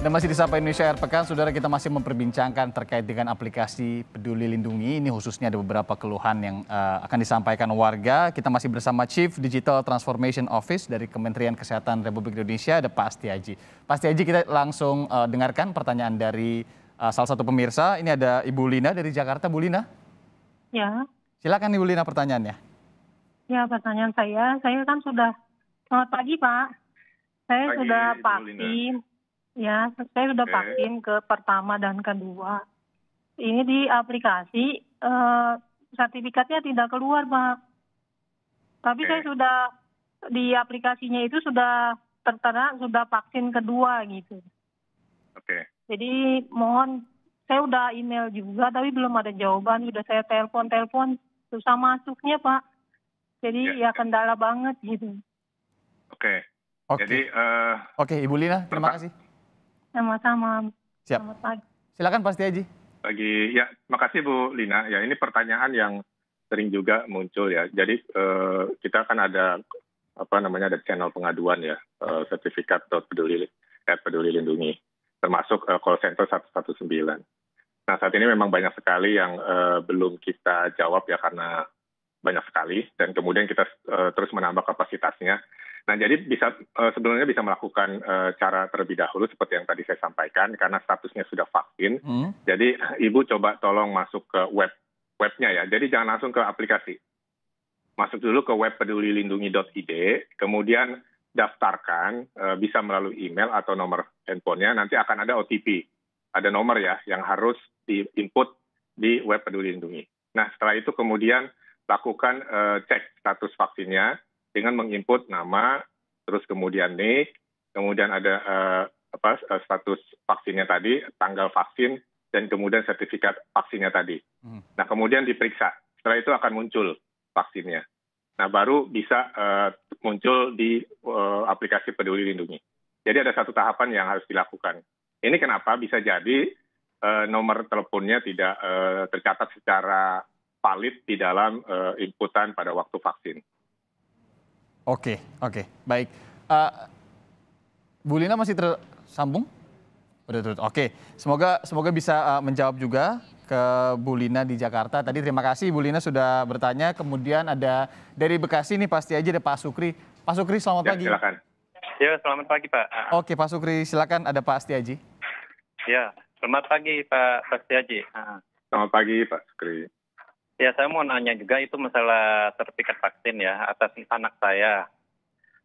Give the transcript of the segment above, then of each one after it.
Anda masih di Sapa Indonesia Air Pekan, saudara kita masih memperbincangkan terkait dengan aplikasi Peduli Lindungi. Ini khususnya ada beberapa keluhan yang uh, akan disampaikan warga. Kita masih bersama Chief Digital Transformation Office dari Kementerian Kesehatan Republik Indonesia, ada Pak Astiaji. Pak Astiaji kita langsung uh, dengarkan pertanyaan dari uh, salah satu pemirsa. Ini ada Ibu Lina dari Jakarta. Bu Lina? Ya. Silakan Ibu Lina pertanyaannya. Ya pertanyaan saya, saya kan sudah, selamat pagi Pak. Saya pagi, sudah vaksin Ya, saya sudah okay. vaksin ke pertama dan kedua. Ini di aplikasi eh, sertifikatnya tidak keluar, Pak. Tapi okay. saya sudah di aplikasinya itu sudah tertera sudah vaksin kedua gitu. Oke. Jadi mohon saya sudah email juga tapi belum ada jawaban, sudah saya telepon-telepon susah masuknya, Pak. Jadi ya, ya, ya. kendala banget gitu. Oke. Oke. Jadi uh, Oke, Ibu Lina, terima kasih. Sama-sama. Siap. Selamat pagi. Silakan Pak Setiaji. Pagi. Ya, makasih Bu Lina. Ya, ini pertanyaan yang sering juga muncul ya. Jadi eh, kita akan ada apa namanya ada channel pengaduan ya, eh, sertifikat peduli eh, peduli lindungi, termasuk eh, call center 119. Nah, saat ini memang banyak sekali yang eh, belum kita jawab ya karena banyak sekali dan kemudian kita uh, terus menambah kapasitasnya Nah, jadi bisa eh, sebenarnya bisa melakukan eh, cara terlebih dahulu seperti yang tadi saya sampaikan karena statusnya sudah vaksin. Hmm. Jadi ibu coba tolong masuk ke web webnya ya. Jadi jangan langsung ke aplikasi. Masuk dulu ke web pedulilindungi.id, kemudian daftarkan eh, bisa melalui email atau nomor handphonenya. Nanti akan ada OTP, ada nomor ya yang harus diinput di web peduli lindungi. Nah, setelah itu kemudian lakukan cek status vaksinnya dengan menginput nama, terus kemudian nik, kemudian ada uh, apa eh, status vaksinnya tadi, tanggal vaksin, dan kemudian sertifikat vaksinnya tadi. Hmm. Nah, kemudian diperiksa. Setelah itu akan muncul vaksinnya. Nah, baru bisa uh, muncul di uh, aplikasi Peduli Lindungi. Jadi ada satu tahapan yang harus dilakukan. Ini kenapa bisa jadi uh, nomor teleponnya tidak uh, tercatat secara valid di dalam uh, inputan pada waktu vaksin. Oke, oke, baik. Uh, Bu Lina masih tersambung? Oke, okay. Oke, semoga semoga bisa uh, menjawab juga ke Bu Lina di Jakarta. Tadi terima kasih Bu Lina sudah bertanya. Kemudian ada dari Bekasi nih pasti aja ada Pak Sukri. Pak Sukri selamat ya, pagi. Silakan. Ya, selamat pagi Pak. Ah, ah. Oke, Pak Sukri silakan ada Pak Astiaji. Ya, selamat pagi Pak Astiaji. Ah, selamat pagi Pak Sukri. Ya, saya mau nanya juga itu masalah sertifikat vaksin ya atas anak saya.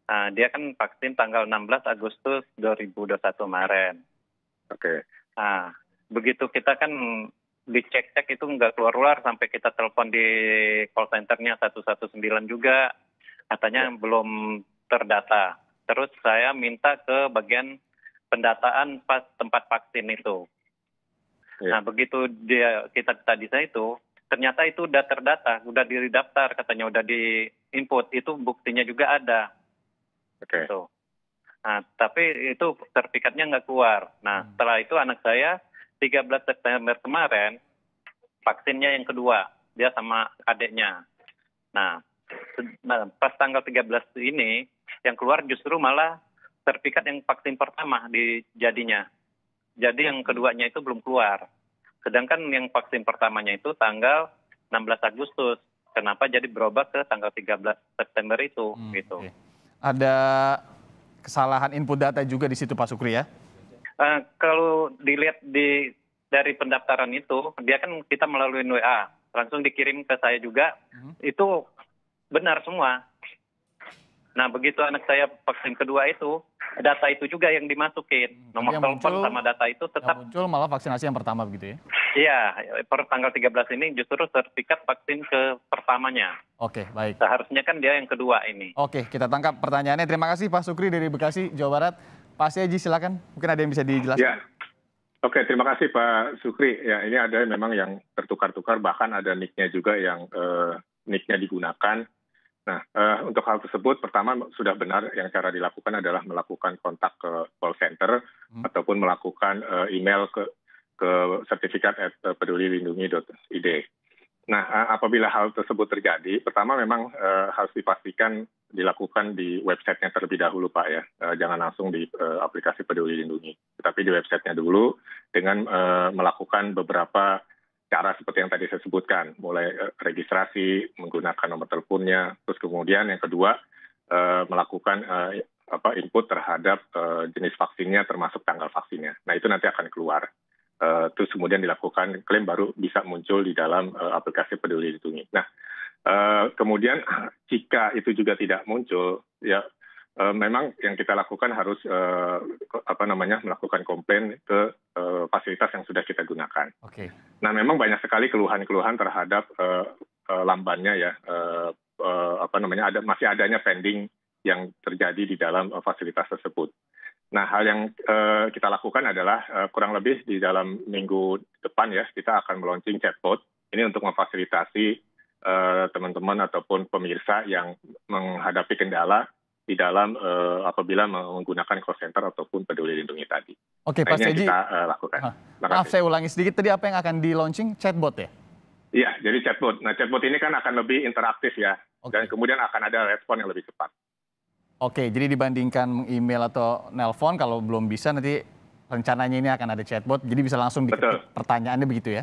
Nah, dia kan vaksin tanggal 16 Agustus 2021 kemarin. Oke. Okay. Nah, begitu kita kan dicek-cek itu nggak keluar luar sampai kita telepon di call centernya 119 juga katanya yeah. belum terdata. Terus saya minta ke bagian pendataan pas tempat vaksin itu. Yeah. Nah begitu dia kita tadi saya itu ternyata itu udah terdata, udah didaftar katanya, udah di input, itu buktinya juga ada. Oke. Okay. Tuh. Gitu. Nah, tapi itu sertifikatnya nggak keluar. Nah, hmm. setelah itu anak saya 13 September kemarin vaksinnya yang kedua, dia sama adiknya. Nah, nah pas tanggal 13 ini yang keluar justru malah sertifikat yang vaksin pertama di jadinya. Jadi yang hmm. keduanya itu belum keluar. Sedangkan yang vaksin pertamanya itu tanggal 16 Agustus. Kenapa jadi berubah ke tanggal 13 September itu hmm, gitu. Okay. Ada kesalahan input data juga di situ Pak Sukri ya? Uh, kalau dilihat di dari pendaftaran itu, dia kan kita melalui WA, langsung dikirim ke saya juga. Hmm. Itu benar semua. Nah, begitu anak saya vaksin kedua itu, data itu juga yang dimasukin. Hmm. Nomor yang telepon muncul, sama data itu tetap muncul malah vaksinasi yang pertama begitu ya. Iya, per tanggal 13 ini justru sertifikat vaksin ke pertamanya. Oke, baik. Seharusnya kan dia yang kedua ini. Oke, kita tangkap pertanyaannya. Terima kasih Pak Sukri dari Bekasi, Jawa Barat. Pak Seji silakan, mungkin ada yang bisa dijelaskan. Ya. Oke, terima kasih Pak Sukri. Ya, ini ada memang yang tertukar-tukar, bahkan ada nicknya juga yang eh, nicknya digunakan Nah, uh, untuk hal tersebut, pertama sudah benar yang cara dilakukan adalah melakukan kontak ke call center hmm. ataupun melakukan uh, email ke ke sertifikat at eh, pedulilindungi.id. Nah, apabila hal tersebut terjadi, pertama memang uh, harus dipastikan dilakukan di websitenya terlebih dahulu, Pak ya. Uh, jangan langsung di uh, aplikasi Peduli Lindungi, tetapi di websitenya dulu dengan uh, melakukan beberapa cara seperti yang tadi saya sebutkan, mulai eh, registrasi menggunakan nomor teleponnya, terus kemudian yang kedua eh, melakukan eh, apa input terhadap jenis vaksinnya termasuk tanggal vaksinnya. Nah itu nanti akan keluar. terus kemudian dilakukan klaim baru bisa muncul di dalam aplikasi Peduli Lindungi. Nah kemudian jika itu juga tidak muncul, ya Eh, memang yang kita lakukan harus uh, apa namanya melakukan komplain ke uh, fasilitas yang sudah kita gunakan. Oke. Okay. Nah, memang banyak sekali keluhan-keluhan terhadap uh, lambannya ya uh, uh, apa namanya ada masih adanya pending yang terjadi di dalam uh, fasilitas tersebut. Nah, hal yang uh, kita lakukan adalah uh, kurang lebih di dalam minggu depan ya kita akan meluncurkan chatbot ini untuk memfasilitasi teman-teman ataupun pemirsa yang menghadapi kendala di dalam uh, apabila menggunakan call center ataupun peduli lindungi tadi. Oke, nah, Pak Seji. kita uh, lakukan. Ah, maaf saya ulangi sedikit, tadi apa yang akan di launching chatbot ya? Iya, jadi chatbot. Nah, chatbot ini kan akan lebih interaktif ya, okay. dan kemudian akan ada respon yang lebih cepat. Oke, jadi dibandingkan email atau nelpon, kalau belum bisa nanti rencananya ini akan ada chatbot, jadi bisa langsung diketik Betul. pertanyaannya begitu ya? Iya,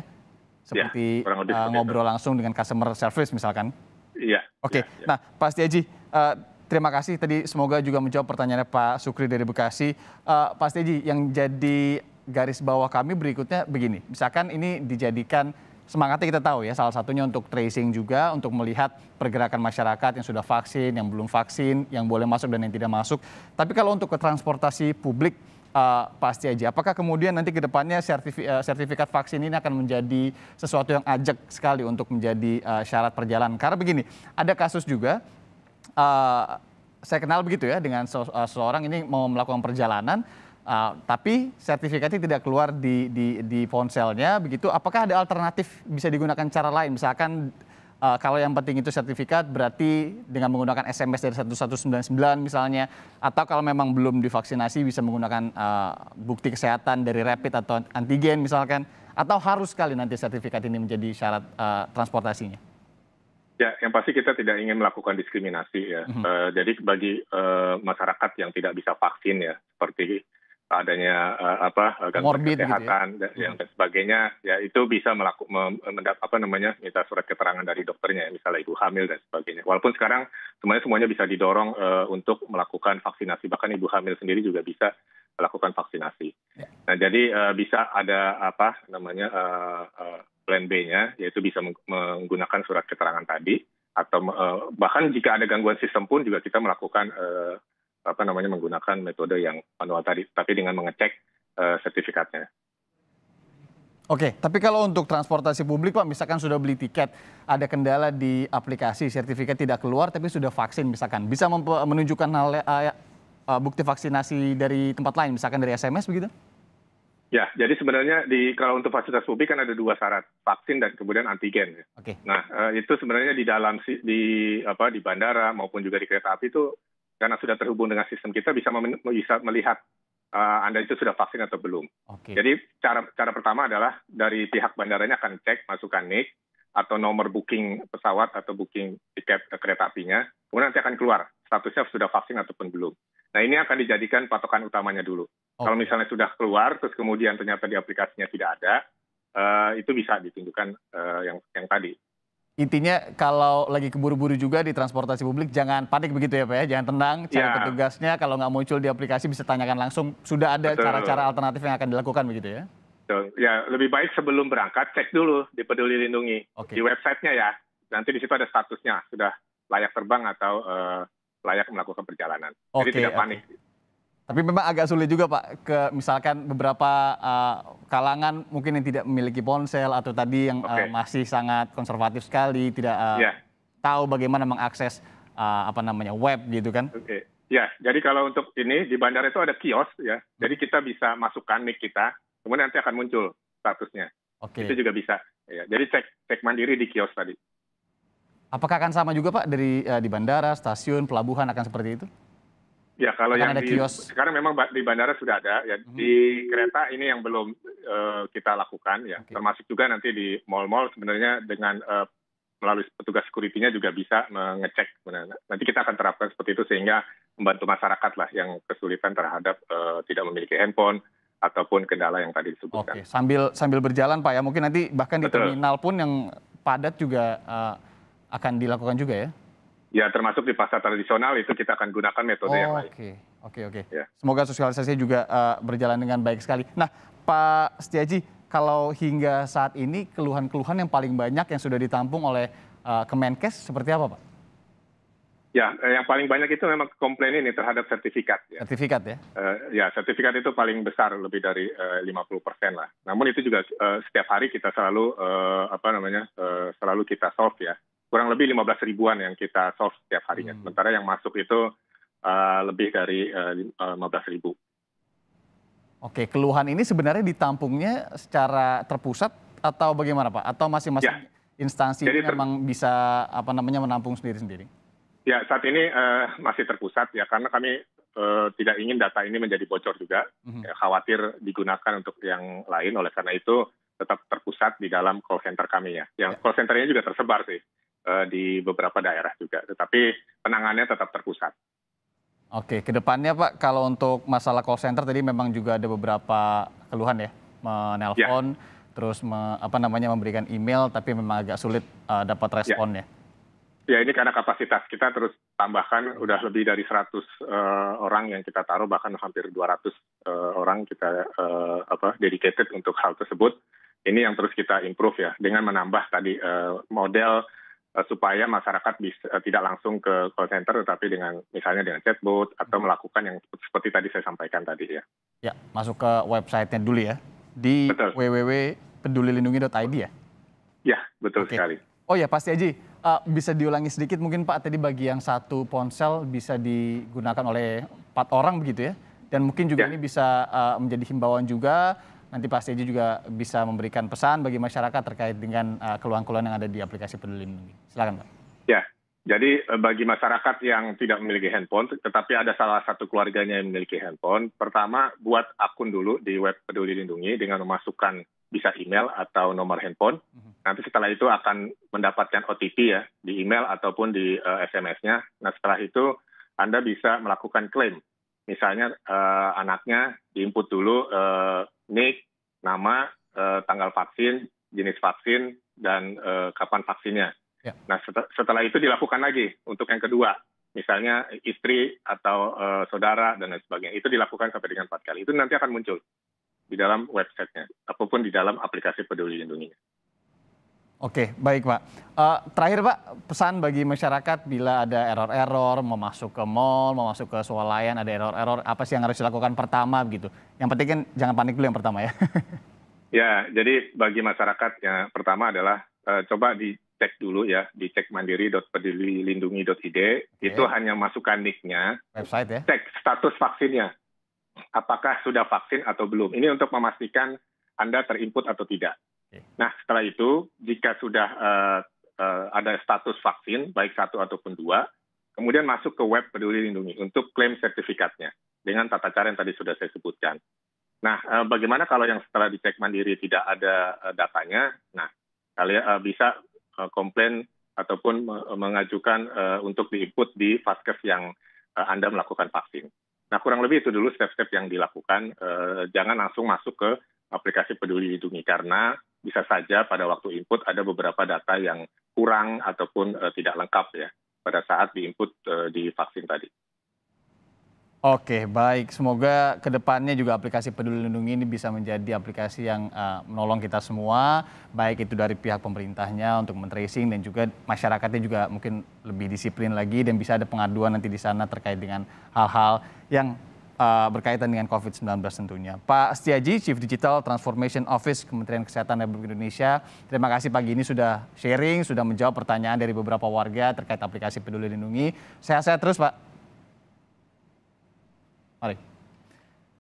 seperti ya, uh, ngobrol itu. langsung dengan customer service misalkan? Iya. Oke, ya, ya. nah Pak Setiaji, uh, terima kasih tadi semoga juga menjawab pertanyaannya Pak Sukri dari Bekasi. Uh, Pak Steji, yang jadi garis bawah kami berikutnya begini, misalkan ini dijadikan semangatnya kita tahu ya, salah satunya untuk tracing juga, untuk melihat pergerakan masyarakat yang sudah vaksin, yang belum vaksin, yang boleh masuk dan yang tidak masuk. Tapi kalau untuk ke transportasi publik, uh, eh, pasti aja. Apakah kemudian nanti ke depannya sertifi eh, sertifikat vaksin ini akan menjadi sesuatu yang ajak sekali untuk menjadi uh, syarat perjalanan? Karena begini, ada kasus juga uh, saya kenal begitu ya dengan seseorang eh, ini mau melakukan perjalanan uh, tapi sertifikatnya tidak keluar di, di di ponselnya begitu apakah ada alternatif bisa digunakan cara lain misalkan uh, kalau yang penting itu sertifikat berarti dengan menggunakan SMS dari 1199 misalnya atau kalau memang belum divaksinasi bisa menggunakan uh, bukti kesehatan dari rapid atau antigen misalkan atau harus sekali nanti sertifikat ini menjadi syarat uh, transportasinya Ya, yang pasti kita tidak ingin melakukan diskriminasi ya. Mm -hmm. uh, jadi bagi uh, masyarakat yang tidak bisa vaksin ya, seperti adanya uh, apa gangguan Morbid kesehatan gitu ya? dan, mhm. yang dan sebagainya, ya itu bisa melakukan mendapat apa namanya minta surat keterangan dari dokternya, misalnya ibu hamil dan sebagainya. Walaupun sekarang semuanya semuanya bisa didorong uh, untuk melakukan vaksinasi, bahkan ibu hamil sendiri juga bisa melakukan vaksinasi. Ya. Nah, jadi uh, bisa ada apa namanya uh, uh, plan B-nya, yaitu bisa menggunakan surat keterangan tadi atau uh, bahkan jika ada gangguan sistem pun juga kita melakukan uh, apa namanya menggunakan metode yang manual tadi, tapi dengan mengecek uh, sertifikatnya. Oke, tapi kalau untuk transportasi publik Pak, misalkan sudah beli tiket, ada kendala di aplikasi, sertifikat tidak keluar tapi sudah vaksin misalkan, bisa menunjukkan hal, uh, bukti vaksinasi dari tempat lain, misalkan dari SMS begitu? Ya, jadi sebenarnya di kalau untuk fasilitas publik kan ada dua syarat, vaksin dan kemudian antigen. Ya. Oke. Okay. Nah, eh, itu sebenarnya di dalam di apa di bandara maupun juga di kereta api itu karena sudah terhubung dengan sistem kita bisa bisa melihat uh, Anda itu sudah vaksin atau belum. Okay. Jadi cara cara pertama adalah dari pihak bandaranya akan cek masukan nik atau nomor booking pesawat atau booking tiket kereta apinya. Kemudian nanti akan keluar statusnya sudah vaksin ataupun belum. Nah, ini akan dijadikan patokan utamanya dulu. Oh. Kalau misalnya sudah keluar, terus kemudian ternyata di aplikasinya tidak ada, uh, itu bisa ditunjukkan uh, yang yang tadi. Intinya kalau lagi keburu-buru juga di transportasi publik jangan panik begitu ya Pak ya, jangan tenang, cari ya. petugasnya kalau nggak muncul di aplikasi bisa tanyakan langsung sudah ada cara-cara alternatif yang akan dilakukan begitu ya. Betul. Ya lebih baik sebelum berangkat cek dulu di Peduli Lindungi okay. di websitenya ya. Nanti di situ ada statusnya sudah layak terbang atau uh, layak melakukan perjalanan. Okay, Jadi tidak panik. Okay. Tapi memang agak sulit juga Pak, ke misalkan beberapa uh, kalangan mungkin yang tidak memiliki ponsel atau tadi yang eh, okay. uh, masih sangat konservatif sekali, tidak uh, eh, yeah. tahu bagaimana mengakses uh, apa namanya web gitu kan? Oke, okay. ya. Jadi kalau untuk ini di bandara itu ada kios ya, jadi hmm. kita bisa masukkan nik kita, kemudian nanti akan muncul statusnya. Oke. Okay. Itu juga bisa. Ya, jadi cek cek mandiri di kios tadi. Apakah akan sama juga Pak dari uh, di bandara, stasiun, pelabuhan akan seperti itu? Ya kalau Bukan yang di, kios. sekarang memang di bandara sudah ada ya hmm. di kereta ini yang belum uh, kita lakukan ya okay. termasuk juga nanti di mall-mall sebenarnya dengan uh, melalui petugas security-nya juga bisa mengecek Nanti kita akan terapkan seperti itu sehingga membantu masyarakat lah yang kesulitan terhadap uh, tidak memiliki handphone ataupun kendala yang tadi disebutkan. Oke, okay. sambil sambil berjalan Pak ya mungkin nanti bahkan Betul. di terminal pun yang padat juga uh, akan dilakukan juga ya. Ya termasuk di pasar tradisional itu kita akan gunakan metode oh, yang lain. Oke, oke, oke. Ya. Semoga sosialisasi juga uh, berjalan dengan baik sekali. Nah, Pak Setiaji, kalau hingga saat ini keluhan-keluhan yang paling banyak yang sudah ditampung oleh uh, Kemenkes seperti apa, Pak? Ya, eh, yang paling banyak itu memang komplain ini terhadap sertifikat. Ya. Sertifikat ya? Uh, ya, sertifikat itu paling besar lebih dari uh, 50 persen lah. Namun itu juga uh, setiap hari kita selalu uh, apa namanya uh, selalu kita solve ya kurang lebih 15 ribuan yang kita solve setiap harinya. Hmm. Sementara yang masuk itu uh, lebih dari uh, eh, 15 ribu. Oke, keluhan ini sebenarnya ditampungnya secara terpusat atau bagaimana Pak? Atau masing-masing ya. instansi Jadi, memang bisa apa namanya menampung sendiri-sendiri? Ya, saat ini uh, masih terpusat ya karena kami uh, tidak ingin data ini menjadi bocor juga. -hmm. ya, khawatir digunakan untuk yang lain oleh karena itu tetap terpusat di dalam call center kami ya. Yang ya. call centernya juga tersebar sih. Eh, di beberapa daerah juga. Tetapi penangannya tetap terpusat. Oke, kedepannya Pak, kalau untuk masalah call center tadi memang juga ada beberapa keluhan ya, menelpon, ya. terus me, apa namanya memberikan email, tapi memang agak sulit uh, dapat ya. responnya. Ya. ya, ini karena kapasitas kita terus tambahkan, udah lebih dari 100 uh, eh, orang yang kita taruh, bahkan hampir 200 uh, orang kita uh, apa dedicated untuk hal tersebut. Ini yang terus kita improve ya, dengan menambah tadi uh, model Eh, supaya masyarakat bisa, eh, tidak langsung ke call center tetapi dengan misalnya dengan chatbot atau hmm. melakukan yang seperti tadi saya sampaikan tadi ya. Ya, masuk ke websitenya dulu ya di www.pedulilindungi.id ya. Ya, betul okay. sekali. Oh ya, pasti Aji. Uh, eh, bisa diulangi sedikit mungkin Pak tadi bagi yang satu ponsel bisa digunakan oleh empat orang begitu ya. Dan mungkin juga ya. ini bisa uh, menjadi himbauan juga nanti pasti Seji juga bisa memberikan pesan bagi masyarakat terkait dengan eh, keluhan-keluhan yang ada di aplikasi Peduli Lindungi. Silakan Pak. Ya, jadi eh, bagi masyarakat yang tidak memiliki handphone, tetapi ada salah satu keluarganya yang memiliki handphone, pertama buat akun dulu di web Peduli Lindungi dengan memasukkan bisa email atau nomor handphone. Mhm. Nanti setelah itu akan mendapatkan OTP ya di email ataupun di uh, eh, SMS-nya. Nah setelah itu Anda bisa melakukan klaim misalnya uh, anaknya diinput dulu eh, nik, nama, eh, tanggal vaksin, jenis vaksin, dan eh, kapan vaksinnya. Ya. Nah setelah itu dilakukan lagi untuk yang kedua, misalnya istri atau eh, saudara dan lain sebagainya. Itu dilakukan sampai dengan empat kali. Itu nanti akan muncul di dalam websitenya, apapun di dalam aplikasi peduli lindunginya. Oke, baik Pak. Uh, terakhir Pak, pesan bagi masyarakat bila ada error-error, mau masuk ke mall, mau masuk ke swalayan, ada error-error, apa sih yang harus dilakukan pertama begitu? Yang penting kan jangan panik dulu yang pertama ya. ya, jadi bagi masyarakat yang pertama adalah uh, coba dicek dulu ya, dicek mandiri.pedulilindungi.id, okay. itu hanya masukkan nick website ya. Cek status vaksinnya. Apakah sudah vaksin atau belum? Ini untuk memastikan Anda terinput atau tidak. Nah setelah itu jika sudah uh, uh, ada status vaksin baik satu ataupun dua, kemudian masuk ke web peduli lindungi untuk klaim sertifikatnya dengan tata cara yang tadi sudah saya sebutkan. Nah uh, bagaimana kalau yang setelah dicek mandiri tidak ada uh, datanya? Nah kalian uh, bisa uh, komplain ataupun mengajukan uh, untuk diinput di vaskes yang uh, Anda melakukan vaksin. Nah, kurang lebih itu dulu step-step yang dilakukan. Uh, jangan langsung masuk ke aplikasi Peduli Lindungi karena bisa saja pada waktu input ada beberapa data yang kurang ataupun uh, tidak lengkap ya pada saat diinput uh, eh, di vaksin tadi. Oke, baik. Semoga kedepannya juga aplikasi Peduli Lindungi ini bisa menjadi aplikasi yang uh, menolong kita semua, baik itu dari pihak pemerintahnya untuk men-tracing dan juga masyarakatnya juga mungkin lebih disiplin lagi dan bisa ada pengaduan nanti di sana terkait dengan hal-hal yang Eh, berkaitan dengan COVID-19 tentunya. Pak Setiaji, Chief Digital Transformation Office Kementerian Kesehatan Republik Indonesia. Terima kasih pagi ini sudah sharing, sudah menjawab pertanyaan dari beberapa warga terkait aplikasi Peduli Lindungi. Sehat-sehat terus, Pak. Mari.